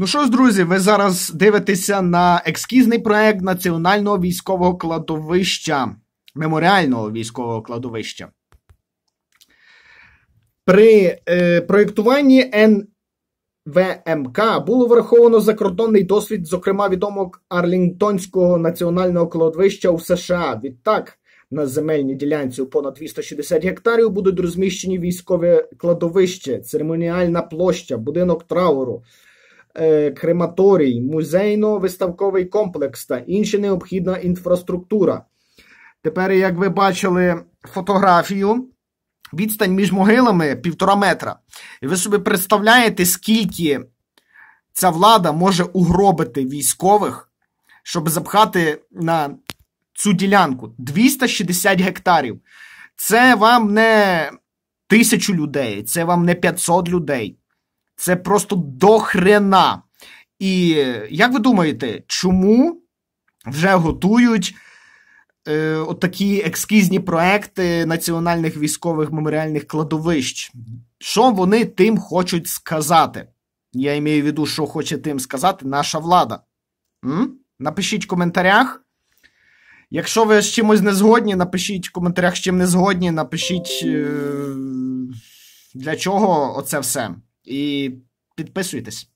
Ну що ж, друзі, ви зараз дивитеся на екскізний проект Національного військового кладовища, меморіального військового кладовища. При е, проєктуванні НВМК було враховано закордонний досвід, зокрема відомого Арлінгтонського національного кладовища у США. Відтак, на земельній ділянці у понад 260 гектарів будуть розміщені військове кладовище, церемоніальна площа, будинок трауру. Е, крематорій, музейно-виставковий комплекс та інша необхідна інфраструктура. Тепер, як ви бачили фотографію, відстань між могилами півтора метра. І ви собі представляєте, скільки ця влада може угробити військових, щоб запхати на цю ділянку 260 гектарів. Це вам не тисячу людей, це вам не 500 людей. Це просто дохрена. І як ви думаєте, чому вже готують е, от такі екскізні проекти національних військових меморіальних кладовищ? Що вони тим хочуть сказати? Я маю в виду, що хоче тим сказати наша влада. М? Напишіть в коментарях. Якщо ви з чимось не згодні, напишіть в коментарях, з чим не згодні, напишіть, е, для чого оце все і підписуйтесь.